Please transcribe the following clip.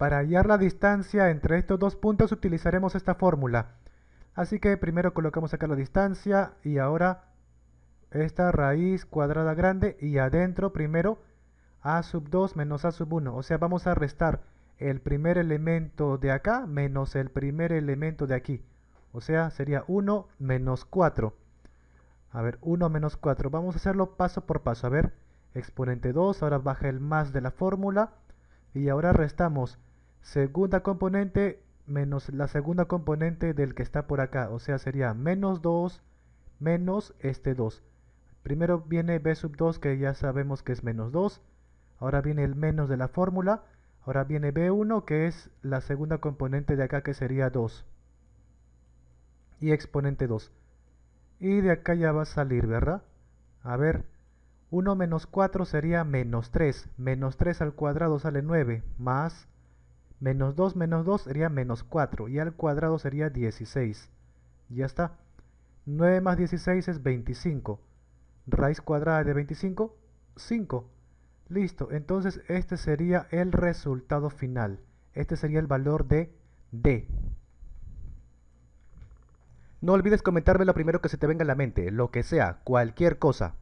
Para hallar la distancia entre estos dos puntos utilizaremos esta fórmula. Así que primero colocamos acá la distancia y ahora esta raíz cuadrada grande y adentro primero a sub 2 menos a sub 1. O sea, vamos a restar el primer elemento de acá menos el primer elemento de aquí. O sea, sería 1 menos 4. A ver, 1 menos 4. Vamos a hacerlo paso por paso. A ver, exponente 2, ahora baja el más de la fórmula. Y ahora restamos segunda componente menos la segunda componente del que está por acá. O sea, sería menos 2 menos este 2. Primero viene b sub 2 que ya sabemos que es menos 2. Ahora viene el menos de la fórmula. Ahora viene b1 que es la segunda componente de acá que sería 2. Y exponente 2. Y de acá ya va a salir, ¿verdad? A ver, 1 menos 4 sería menos 3. Menos 3 al cuadrado sale 9. Más Menos 2 menos 2 sería menos 4 y al cuadrado sería 16. Ya está. 9 más 16 es 25. Raíz cuadrada de 25, 5. Listo, entonces este sería el resultado final. Este sería el valor de D. No olvides comentarme lo primero que se te venga a la mente, lo que sea, cualquier cosa.